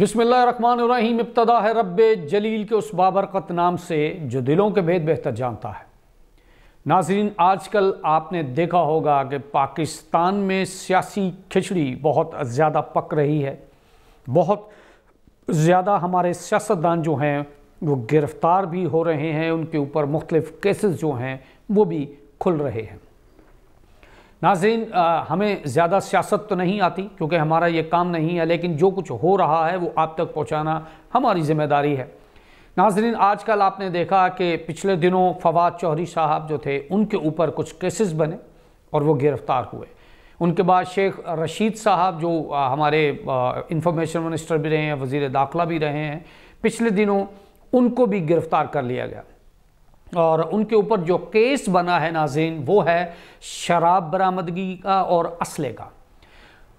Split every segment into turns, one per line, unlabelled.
बिसमीम इब्तदा है रब जलील के उस बाबरकत नाम से जो दिलों के भेद बेहतर जानता है नाजरीन आजकल आपने देखा होगा कि पाकिस्तान में सियासी खिचड़ी बहुत ज़्यादा पक रही है बहुत ज़्यादा हमारे सियासतदान जो हैं वो गिरफ़्तार भी हो रहे हैं उनके ऊपर मुख्तलिफ़ केसेस जो हैं वो भी खुल रहे हैं नाजिन हमें ज़्यादा सियासत तो नहीं आती क्योंकि हमारा ये काम नहीं है लेकिन जो कुछ हो रहा है वो आप तक पहुँचाना हमारी ज़िम्मेदारी है नाजरीन आजकल आपने देखा कि पिछले दिनों फवाद चौहरी साहब जो थे उनके ऊपर कुछ केसेस बने और वो गिरफ़्तार हुए उनके बाद शेख रशीद साहब जो हमारे इंफॉर्मेशन मिनिस्टर भी रहे हैं वज़ी दाखिला भी रहे हैं पिछले दिनों उनको भी गिरफ़्तार कर लिया गया और उनके ऊपर जो केस बना है नाजेन वो है शराब बरामदगी का और असले का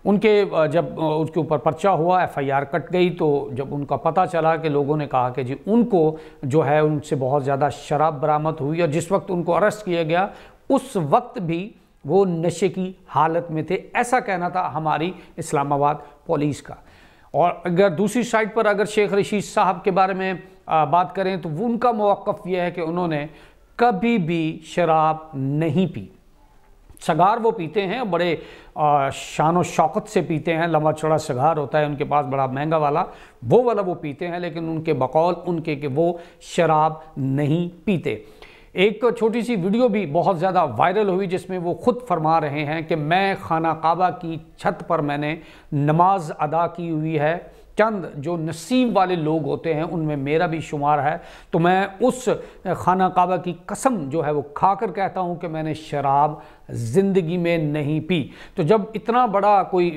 उनके जब उसके ऊपर पर्चा हुआ एफआईआर कट गई तो जब उनका पता चला कि लोगों ने कहा कि जी उनको जो है उनसे बहुत ज़्यादा शराब बरामद हुई और जिस वक्त उनको अरेस्ट किया गया उस वक्त भी वो नशे की हालत में थे ऐसा कहना था हमारी इस्लामाबाद पुलिस का और अगर दूसरी साइड पर अगर शेख रशीद साहब के बारे में बात करें तो उनका मौक़ यह है कि उन्होंने कभी भी शराब नहीं पी सगार वो पीते हैं बड़े शान शौकत से पीते हैं लम्बा चौड़ा सगार होता है उनके पास बड़ा महंगा वाला वो वाला वो पीते हैं लेकिन उनके बकौल उनके कि वो शराब नहीं पीते एक छोटी सी वीडियो भी बहुत ज़्यादा वायरल हुई जिसमें वो खुद फरमा रहे हैं कि मैं खाना काबा की छत पर मैंने नमाज अदा की हुई है चंद जो नसीब वाले लोग होते हैं उनमें मेरा भी शुमार है तो मैं उस खाना काबा की कसम जो है वो खा कर कहता हूँ कि मैंने शराब ज़िंदगी में नहीं पी तो जब इतना बड़ा कोई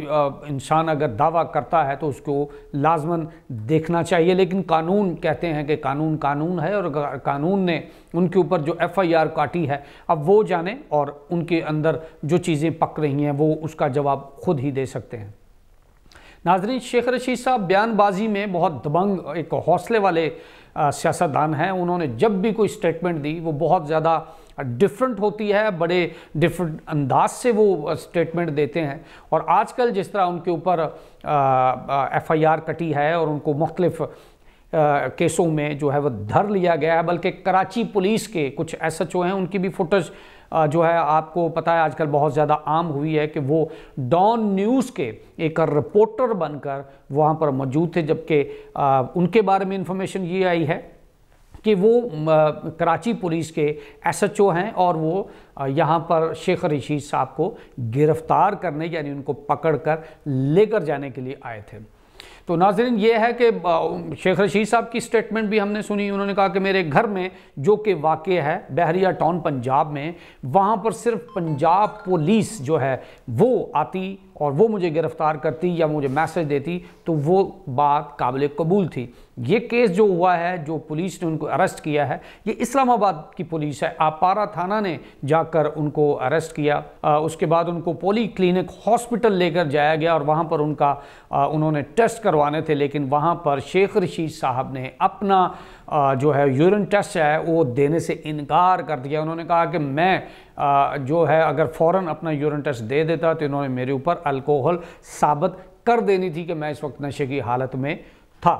इंसान अगर दावा करता है तो उसको लाजमन देखना चाहिए लेकिन कानून कहते हैं कि कानून कानून है और कानून ने उनके ऊपर जो एफ़ आई आर काटी है अब वो जाने और उनके अंदर जो चीज़ें पक रही हैं वो उसका जवाब खुद ही दे सकते हैं नाजरीन शेख रशीद साहब बयानबाजी में बहुत दबंग एक हौसले वाले सियासतदान हैं उन्होंने जब भी कोई स्टेटमेंट दी वो बहुत ज़्यादा डिफरेंट होती है बड़े डिफरेंट अंदाज से वो स्टेटमेंट देते हैं और आजकल जिस तरह उनके ऊपर एफआईआर कटी है और उनको मुख्तलिफ़ केसों में जो है वह धर लिया गया है बल्कि कराची पुलिस के कुछ एस एच ओ हैं उनकी भी फुटेज जो है आपको पता है आजकल बहुत ज़्यादा आम हुई है कि वो डॉन न्यूज़ के एक रिपोर्टर बनकर वहाँ पर मौजूद थे जबकि उनके बारे में इंफॉर्मेशन ये आई है कि वो कराची पुलिस के एसएचओ हैं और वो यहाँ पर शेख रशीद साहब को गिरफ्तार करने यानी उनको पकड़ कर लेकर जाने के लिए आए थे तो नाजरीन ये है कि शेख रशीद साहब की स्टेटमेंट भी हमने सुनी उन्होंने कहा कि मेरे घर में जो कि वाक़ है बहरिया टाउन पंजाब में वहाँ पर सिर्फ पंजाब पुलिस जो है वो आती और वो मुझे गिरफ़्तार करती या मुझे मैसेज देती तो वो बात काबिल कबूल थी ये केस जो हुआ है जो पुलिस ने उनको अरेस्ट किया है ये इस्लामाबाद की पुलिस है आपारा थाना ने जाकर उनको अरेस्ट किया आ, उसके बाद उनको पोली क्लिनिक हॉस्पिटल लेकर जाया गया और वहाँ पर उनका आ, उन्होंने टेस्ट कर करवाने थे लेकिन वहाँ पर शेख रशीद साहब ने अपना जो है यूरिन टेस्ट है वो देने से इनकार कर दिया उन्होंने कहा कि मैं जो है अगर फ़ौर अपना यूरिन टेस्ट दे देता तो इन्होंने मेरे ऊपर अल्कोहल साबित कर देनी थी कि मैं इस वक्त नशे की हालत में था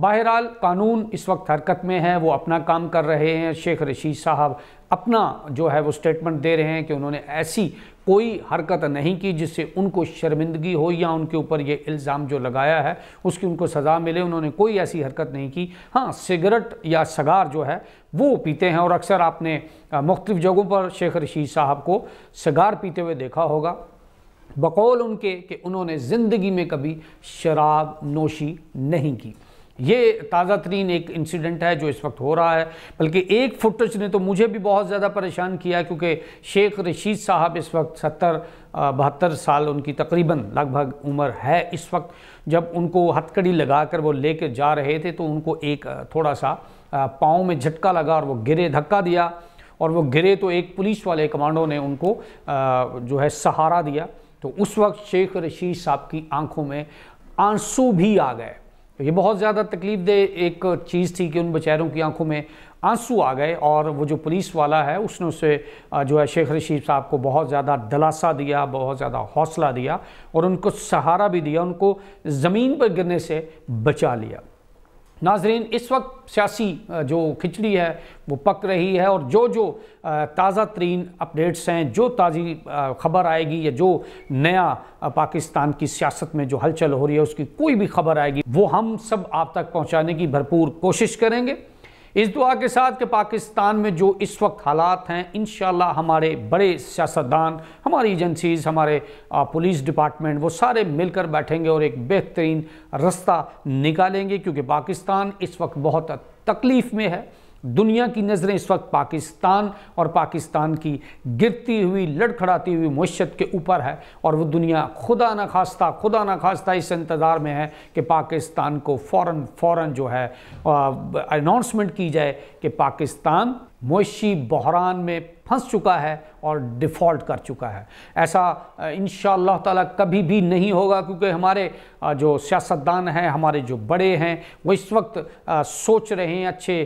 बहरहाल कानून इस वक्त हरकत में है वो अपना काम कर रहे हैं शेख रशीद साहब अपना जो है वो स्टेटमेंट दे रहे हैं कि उन्होंने ऐसी कोई हरकत नहीं की जिससे उनको शर्मिंदगी हो या उनके ऊपर ये इल्ज़ाम जो लगाया है उसकी उनको सज़ा मिले उन्होंने कोई ऐसी हरकत नहीं की हाँ सिगरेट या सगार जो है वो पीते हैं और अक्सर आपने मुख्तफ जगहों पर शेख रशीद साहब को सगार पीते हुए देखा होगा बकौल उनके कि उन्होंने ज़िंदगी में कभी शराब नोशी नहीं की ये ताज़ा तरीन एक इंसिडेंट है जो इस वक्त हो रहा है बल्कि एक फुटेज ने तो मुझे भी बहुत ज़्यादा परेशान किया क्योंकि शेख रशीद साहब इस वक्त सत्तर बहत्तर साल उनकी तकरीबन लगभग उम्र है इस वक्त जब उनको हथकड़ी लगा कर वो ले कर जा रहे थे तो उनको एक थोड़ा सा पाँव में झटका लगा और वो गिरे धक्का दिया और वो गिरे तो एक पुलिस वाले कमांडो ने उनको जो है सहारा दिया तो उस वक्त शेख रशीद साहब की आंखों में आंसू भी आ गए तो ये बहुत ज़्यादा तकलीफ दे एक चीज़ थी कि उन बेचारों की आंखों में आंसू आ गए और वो जो पुलिस वाला है उसने उसे जो है शेख रशीद साहब को बहुत ज़्यादा दलासा दिया बहुत ज़्यादा हौसला दिया और उनको सहारा भी दिया उनको ज़मीन पर गिरने से बचा लिया नाजरीन इस वक्त सियासी जो खिचड़ी है वो पक रही है और जो जो ताज़ा तरीन अपडेट्स हैं जो ताज़ी खबर आएगी या जो नया पाकिस्तान की सियासत में जो हलचल हो रही है उसकी कोई भी खबर आएगी वो हम सब आप तक पहुँचाने की भरपूर कोशिश करेंगे इस दुआ के साथ कि पाकिस्तान में जो इस वक्त हालात हैं इन हमारे बड़े सियासतदान हमारी एजेंसीज़ हमारे पुलिस डिपार्टमेंट वो सारे मिलकर बैठेंगे और एक बेहतरीन रास्ता निकालेंगे क्योंकि पाकिस्तान इस वक्त बहुत तकलीफ़ में है दुनिया की नज़रें इस वक्त पाकिस्तान और पाकिस्तान की गिरती हुई लड़खड़ाती हुई मैशत के ऊपर है और वो दुनिया खुदा न खास्ता खुदा न खास्ता इस इंतज़ार में है कि पाकिस्तान को फ़ौर फ़ौर जो है अनाउंसमेंट की जाए कि पाकिस्तान मशी बहरान में फंस चुका है और डिफ़ॉल्ट कर चुका है ऐसा इन ताला कभी भी नहीं होगा क्योंकि हमारे जो सियासतदान हैं हमारे जो बड़े हैं वो इस वक्त सोच रहे हैं अच्छे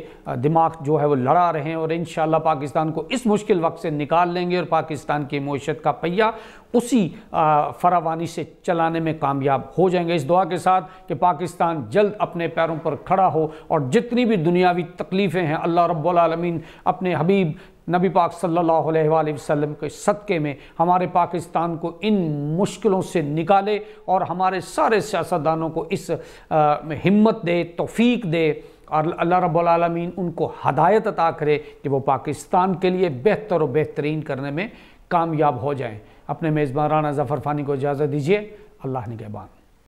दिमाग जो है वो लड़ा रहे हैं और इन पाकिस्तान को इस मुश्किल वक्त से निकाल लेंगे और पाकिस्तान की मीशत का पहिया उसी फरावानी से चलाने में कामयाब हो जाएंगे इस दुआ के साथ कि पाकिस्तान जल्द अपने पैरों पर खड़ा हो और जितनी भी दुनियावी तकलीफ़ें हैं अल्लाह रब्बुल रबालमीन अपने हबीब नबी पाक सल्लल्लाहु अलैहि वसल्लम के सदक़े में हमारे पाकिस्तान को इन मुश्किलों से निकाले और हमारे सारे सियासतदानों को इस हिम्मत दे तोफ़ी दे और अल्लाह रबालमीन उनको हदायत अता करे कि वो पाकिस्तान के लिए बेहतर और बेहतरीन करने में कामयाब हो जाएँ अपने मेज़बान राना ज़फ़र फ़ानी को इजाज़त दीजिए अल्लाह निगहबान